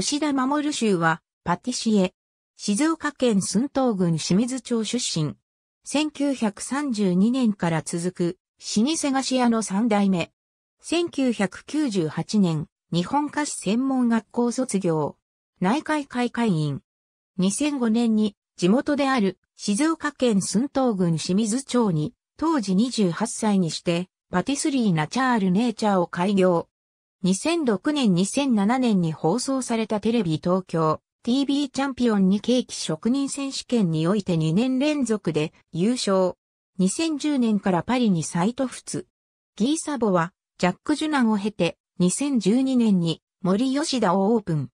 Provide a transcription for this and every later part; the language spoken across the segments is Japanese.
吉田守州は、パティシエ。静岡県寸東郡清水町出身。1932年から続く、老舗菓子屋の三代目。1998年、日本菓子専門学校卒業。内海会会員。2005年に、地元である静岡県寸東郡清水町に、当時28歳にして、パティスリーナチャールネイチャーを開業。2006年2007年に放送されたテレビ東京 TV チャンピオンにケーキ職人選手権において2年連続で優勝。2010年からパリに再渡仏。ギーサボはジャック・ジュナンを経て2012年に森吉田をオープン。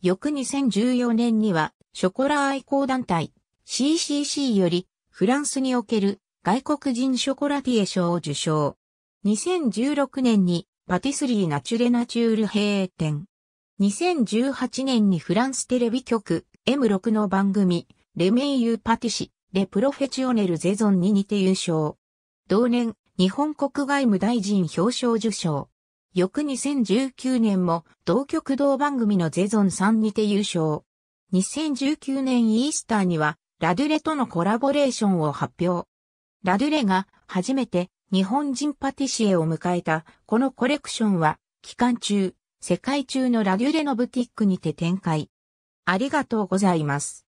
翌2014年にはショコラ愛好団体 CCC よりフランスにおける外国人ショコラティエ賞を受賞。2016年にパティスリーナチュレナチュール閉店。2018年にフランステレビ局 M6 の番組、レメイユーパティシ、レプロフェチオネルゼゾンに似て優勝。同年、日本国外務大臣表彰受賞。翌2019年も同局同番組のゼゾンさんにて優勝。2019年イースターにはラドゥレとのコラボレーションを発表。ラドゥレが初めて日本人パティシエを迎えた、このコレクションは、期間中、世界中のラデュレのブティックにて展開。ありがとうございます。